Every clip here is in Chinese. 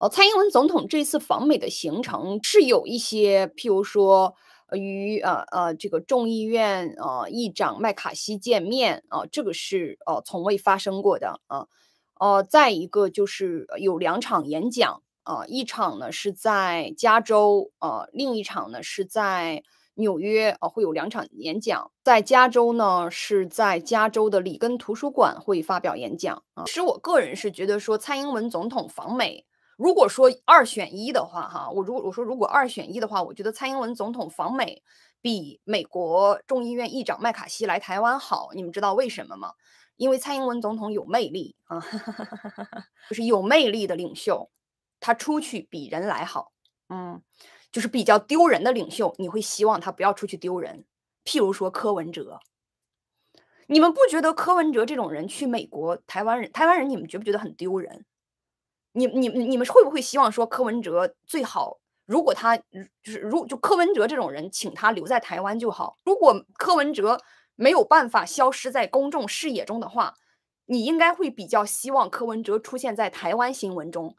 哦，蔡英文总统这次访美的行程是有一些，譬如说与呃呃这个众议院呃议长麦卡锡见面啊，这个是呃从未发生过的啊。呃，再一个就是有两场演讲啊，一场呢是在加州啊，另一场呢是在纽约啊，会有两场演讲。在加州呢是在加州的里根图书馆会发表演讲啊，其实我个人是觉得说蔡英文总统访美。如果说二选一的话，哈，我如果我说如果二选一的话，我觉得蔡英文总统访美比美国众议院议长麦卡锡来台湾好。你们知道为什么吗？因为蔡英文总统有魅力啊，就是有魅力的领袖，他出去比人来好。嗯，就是比较丢人的领袖，你会希望他不要出去丢人。譬如说柯文哲，你们不觉得柯文哲这种人去美国，台湾人，台湾人你们觉不觉得很丢人？你你你们会不会希望说柯文哲最好？如果他就是如就柯文哲这种人，请他留在台湾就好。如果柯文哲没有办法消失在公众视野中的话，你应该会比较希望柯文哲出现在台湾新闻中，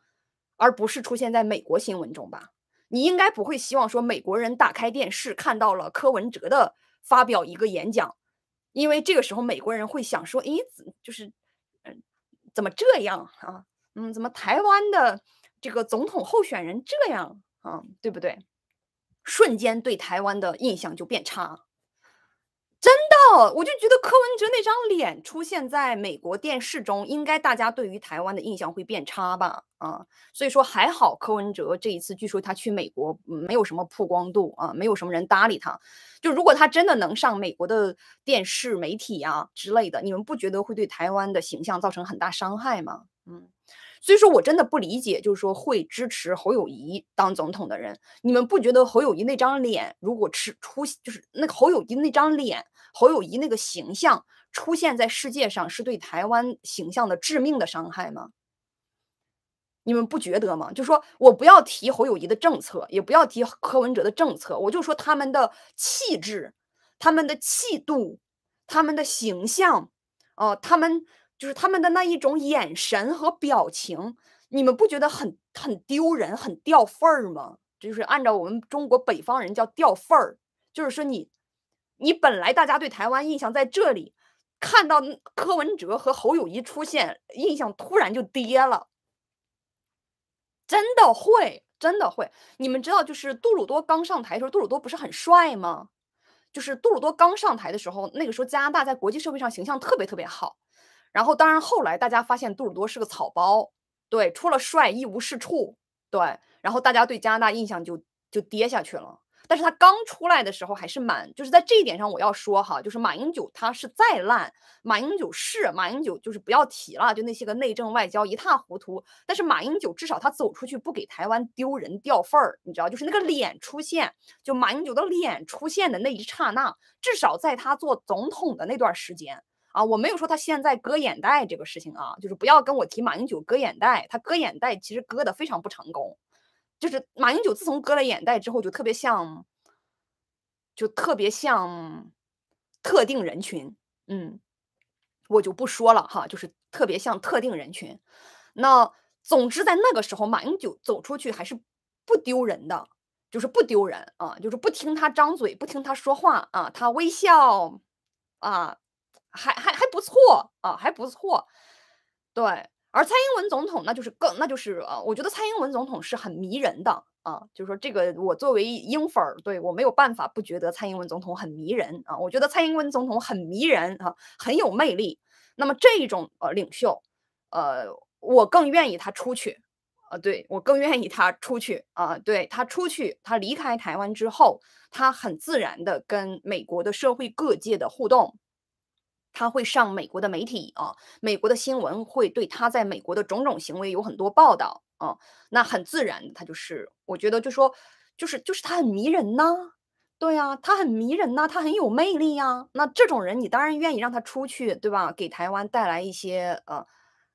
而不是出现在美国新闻中吧？你应该不会希望说美国人打开电视看到了柯文哲的发表一个演讲，因为这个时候美国人会想说，咦，就是嗯，怎么这样啊？嗯，怎么台湾的这个总统候选人这样啊？对不对？瞬间对台湾的印象就变差。真的，我就觉得柯文哲那张脸出现在美国电视中，应该大家对于台湾的印象会变差吧？啊，所以说还好柯文哲这一次，据说他去美国没有什么曝光度啊，没有什么人搭理他。就如果他真的能上美国的电视媒体啊之类的，你们不觉得会对台湾的形象造成很大伤害吗？嗯。所以说，我真的不理解，就是说会支持侯友谊当总统的人，你们不觉得侯友谊那张脸，如果是出，就是那侯友谊那张脸，侯友谊那个形象出现在世界上，是对台湾形象的致命的伤害吗？你们不觉得吗？就说我不要提侯友谊的政策，也不要提柯文哲的政策，我就说他们的气质、他们的气度、他们的形象，哦，他们。就是他们的那一种眼神和表情，你们不觉得很很丢人、很掉份儿吗？这就是按照我们中国北方人叫掉份儿，就是说你，你本来大家对台湾印象在这里，看到柯文哲和侯友谊出现，印象突然就跌了，真的会，真的会。你们知道，就是杜鲁多刚上台的时候，杜鲁多不是很帅吗？就是杜鲁多刚上台的时候，那个时候加拿大在国际社会上形象特别特别好。然后当然，后来大家发现杜尔多是个草包，对，除了帅一无是处，对。然后大家对加拿大印象就就跌下去了。但是他刚出来的时候还是蛮，就是在这一点上我要说哈，就是马英九他是再烂，马英九是马英九，就是不要提了，就那些个内政外交一塌糊涂。但是马英九至少他走出去不给台湾丢人掉份儿，你知道，就是那个脸出现，就马英九的脸出现的那一刹那，至少在他做总统的那段时间。啊，我没有说他现在割眼袋这个事情啊，就是不要跟我提马英九割眼袋，他割眼袋其实割的非常不成功，就是马英九自从割了眼袋之后，就特别像，就特别像特定人群，嗯，我就不说了哈，就是特别像特定人群。那总之在那个时候，马英九走出去还是不丢人的，就是不丢人啊，就是不听他张嘴，不听他说话啊，他微笑啊。还还还不错啊，还不错。对，而蔡英文总统那就是更那就是呃，我觉得蔡英文总统是很迷人的啊。就是说，这个我作为英粉儿，对我没有办法不觉得蔡英文总统很迷人啊。我觉得蔡英文总统很迷人啊，很有魅力。那么这一种呃领袖，呃，我更愿意他出去呃，对我更愿意他出去啊，对他出去，他离开台湾之后，他很自然的跟美国的社会各界的互动。他会上美国的媒体啊，美国的新闻会对他在美国的种种行为有很多报道啊。那很自然，他就是我觉得就说，就是就是他很迷人呐，对呀，他很迷人呐，他很有魅力呀。那这种人，你当然愿意让他出去，对吧？给台湾带来一些呃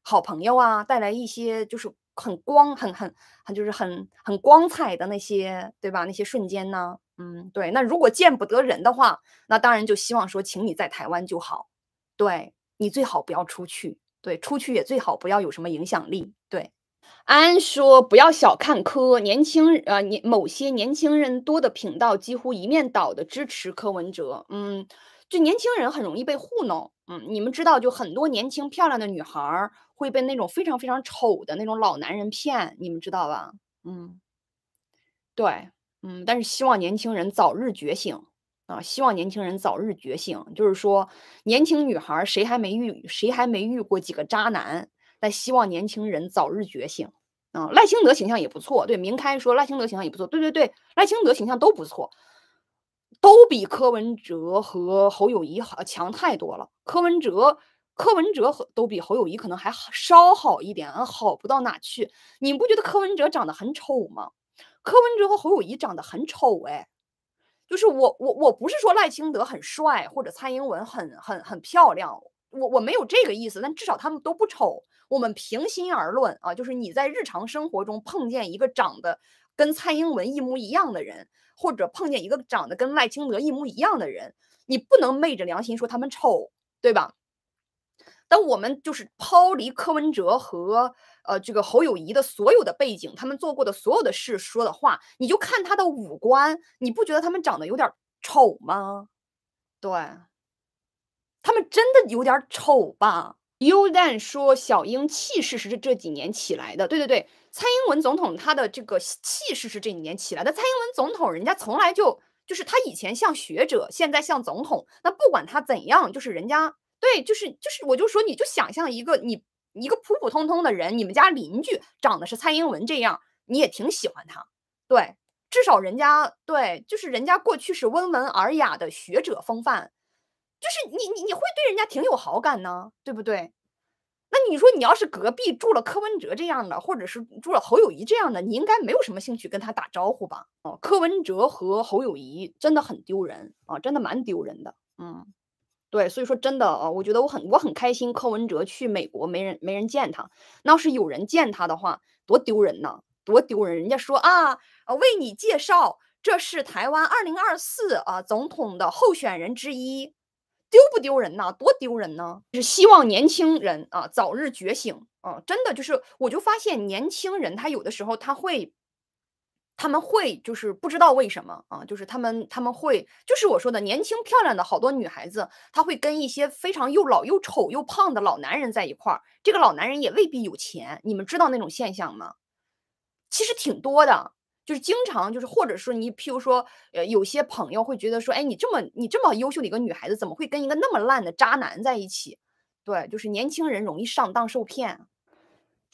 好朋友啊，带来一些就是很光很很很就是很很光彩的那些，对吧？那些瞬间呢？嗯，对。那如果见不得人的话，那当然就希望说，请你在台湾就好。对你最好不要出去，对出去也最好不要有什么影响力。对，安说不要小看柯，年轻呃年某些年轻人多的频道几乎一面倒的支持柯文哲，嗯，就年轻人很容易被糊弄，嗯，你们知道就很多年轻漂亮的女孩会被那种非常非常丑的那种老男人骗，你们知道吧？嗯，对，嗯，但是希望年轻人早日觉醒。啊，希望年轻人早日觉醒。就是说，年轻女孩谁还没遇谁还没遇过几个渣男？但希望年轻人早日觉醒。啊，赖清德形象也不错。对，明开说赖清德形象也不错。对对对，赖清德形象都不错，都比柯文哲和侯友谊好强太多了。柯文哲、柯文哲都比侯友谊可能还稍好一点，好不到哪去。你不觉得柯文哲长得很丑吗？柯文哲和侯友谊长得很丑，哎。就是我我我不是说赖清德很帅或者蔡英文很很很漂亮，我我没有这个意思，但至少他们都不丑。我们平心而论啊，就是你在日常生活中碰见一个长得跟蔡英文一模一样的人，或者碰见一个长得跟赖清德一模一样的人，你不能昧着良心说他们丑，对吧？但我们就是抛离柯文哲和。呃，这个侯友谊的所有的背景，他们做过的所有的事、说的话，你就看他的五官，你不觉得他们长得有点丑吗？对，他们真的有点丑吧？优蛋说小英气势是这这几年起来的，对对对，蔡英文总统他的这个气势是这几年起来的。蔡英文总统人家从来就就是他以前像学者，现在像总统，那不管他怎样，就是人家对，就是就是，我就说你就想象一个你。一个普普通通的人，你们家邻居长得是蔡英文这样，你也挺喜欢他，对，至少人家对，就是人家过去是温文尔雅的学者风范，就是你你你会对人家挺有好感呢，对不对？那你说你要是隔壁住了柯文哲这样的，或者是住了侯友谊这样的，你应该没有什么兴趣跟他打招呼吧？哦，柯文哲和侯友谊真的很丢人啊，真的蛮丢人的，嗯。对，所以说真的啊，我觉得我很我很开心，柯文哲去美国没人没人见他，那要是有人见他的话，多丢人呐，多丢人！人家说啊，为你介绍，这是台湾二零二四啊总统的候选人之一，丢不丢人呐？多丢人呢！是希望年轻人啊早日觉醒啊！真的就是，我就发现年轻人他有的时候他会。他们会就是不知道为什么啊，就是他们他们会就是我说的年轻漂亮的好多女孩子，她会跟一些非常又老又丑又胖的老男人在一块儿。这个老男人也未必有钱，你们知道那种现象吗？其实挺多的，就是经常就是或者说你，譬如说呃，有些朋友会觉得说，哎，你这么你这么优秀的一个女孩子，怎么会跟一个那么烂的渣男在一起？对，就是年轻人容易上当受骗。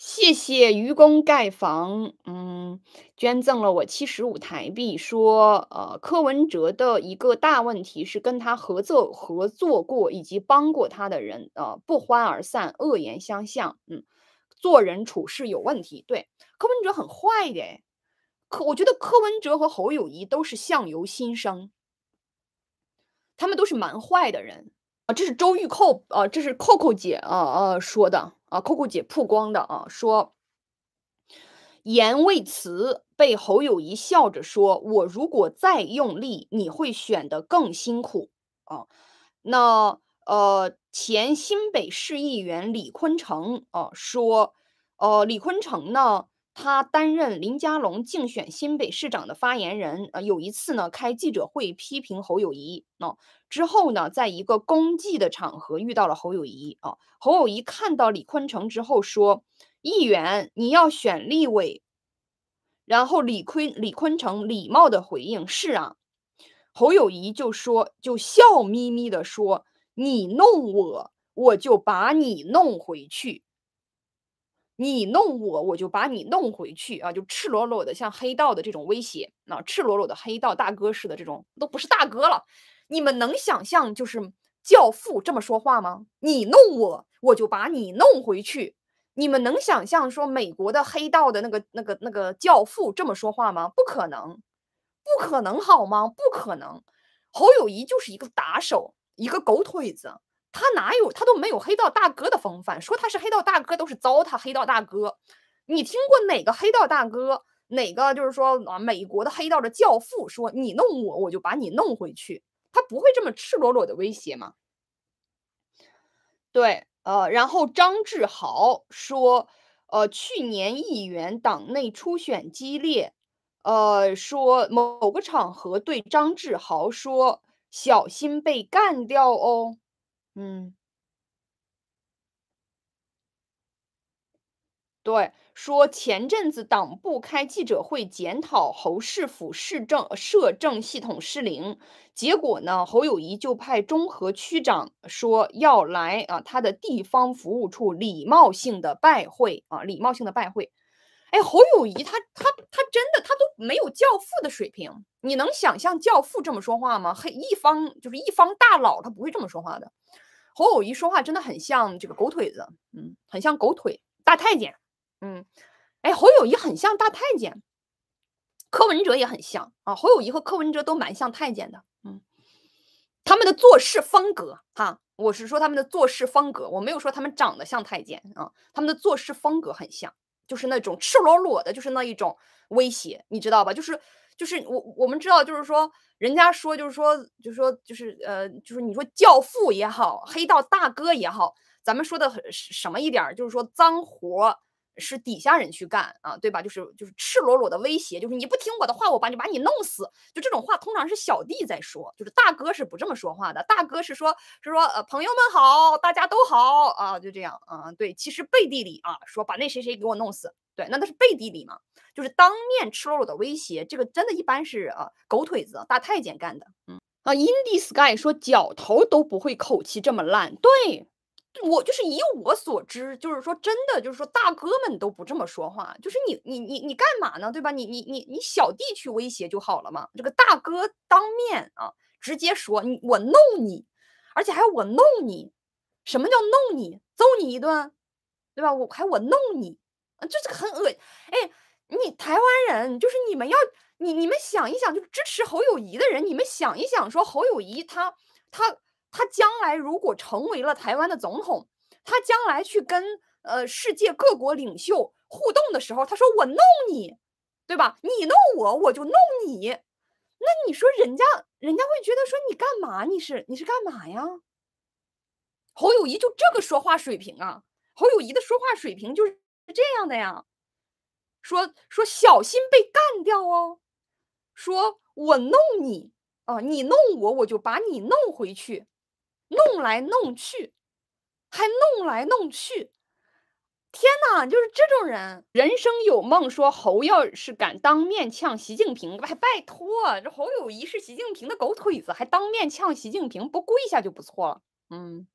谢谢愚公盖房，嗯，捐赠了我七十五台币。说，呃，柯文哲的一个大问题是跟他合作合作过以及帮过他的人，呃，不欢而散，恶言相向。嗯，做人处事有问题。对，柯文哲很坏的。柯，我觉得柯文哲和侯友谊都是相由心生，他们都是蛮坏的人。这是周玉蔻啊，这是扣扣姐啊啊说的啊，扣扣姐曝光的啊，说言未慈被侯友谊笑着说：“我如果再用力，你会选得更辛苦。”啊，那呃，前新北市议员李坤城啊说，呃，李坤城呢？他担任林佳龙竞选新北市长的发言人，呃，有一次呢开记者会批评侯友谊，啊，之后呢，在一个公祭的场合遇到了侯友谊，啊，侯友谊看到李坤成之后说：“议员你要选立委。”然后李坤李坤成礼貌的回应：“是啊。”侯友谊就说，就笑眯眯的说：“你弄我，我就把你弄回去。”你弄我，我就把你弄回去啊！就赤裸裸的像黑道的这种威胁啊，赤裸裸的黑道大哥似的这种都不是大哥了。你们能想象就是教父这么说话吗？你弄我，我就把你弄回去。你们能想象说美国的黑道的那个那个那个教父这么说话吗？不可能，不可能好吗？不可能。侯友谊就是一个打手，一个狗腿子。他哪有他都没有黑道大哥的风范，说他是黑道大哥都是糟蹋黑道大哥。你听过哪个黑道大哥？哪个就是说啊，美国的黑道的教父说你弄我，我就把你弄回去，他不会这么赤裸裸的威胁吗？对，呃，然后张志豪说，呃，去年议员党内初选激烈，呃，说某某个场合对张志豪说小心被干掉哦。嗯，对，说前阵子党部开记者会检讨侯市府市政设政系统失灵，结果呢，侯友谊就派中和区长说要来啊，他的地方服务处礼貌性的拜会啊，礼貌性的拜会。哎，侯友谊他他。他都没有教父的水平，你能想象教父这么说话吗？黑一方就是一方大佬，他不会这么说话的。侯友谊说话真的很像这个狗腿子，嗯，很像狗腿大太监，嗯，哎，侯友谊很像大太监，柯文哲也很像啊。侯友谊和柯文哲都蛮像太监的，嗯，他们的做事风格哈，我是说他们的做事风格，我没有说他们长得像太监啊，他们的做事风格很像。就是那种赤裸裸的，就是那一种威胁，你知道吧？就是，就是我我们知道，就是说，人家说，就是说，就是说，就是呃，就是你说教父也好，黑道大哥也好，咱们说的很什么一点，就是说脏活。是底下人去干啊，对吧？就是就是赤裸裸的威胁，就是你不听我的话，我把你把你弄死，就这种话，通常是小弟在说，就是大哥是不这么说话的，大哥是说，是说呃，朋友们好，大家都好啊，就这样啊，对，其实背地里啊，说把那谁谁给我弄死，对，那那是背地里嘛，就是当面赤裸裸的威胁，这个真的一般是啊狗腿子、大太监干的，嗯啊 i n d i e Sky 说脚头都不会口气这么烂，对。我就是以我所知，就是说真的，就是说大哥们都不这么说话，就是你你你你干嘛呢，对吧？你你你你小弟去威胁就好了嘛。这个大哥当面啊，直接说你我弄你，而且还我弄你，什么叫弄你？揍你一顿，对吧？我还我弄你，就是很恶。哎，你台湾人，就是你们要你你们想一想，就支持侯友谊的人，你们想一想，说侯友谊他他。他将来如果成为了台湾的总统，他将来去跟呃世界各国领袖互动的时候，他说我弄你，对吧？你弄我，我就弄你。那你说人家人家会觉得说你干嘛？你是你是干嘛呀？侯友谊就这个说话水平啊！侯友谊的说话水平就是这样的呀，说说小心被干掉哦，说我弄你啊，你弄我，我就把你弄回去。弄来弄去，还弄来弄去，天哪！就是这种人。人生有梦，说侯要是敢当面呛习近平，还拜托，这侯友谊是习近平的狗腿子，还当面呛习近平，不跪下就不错了。嗯。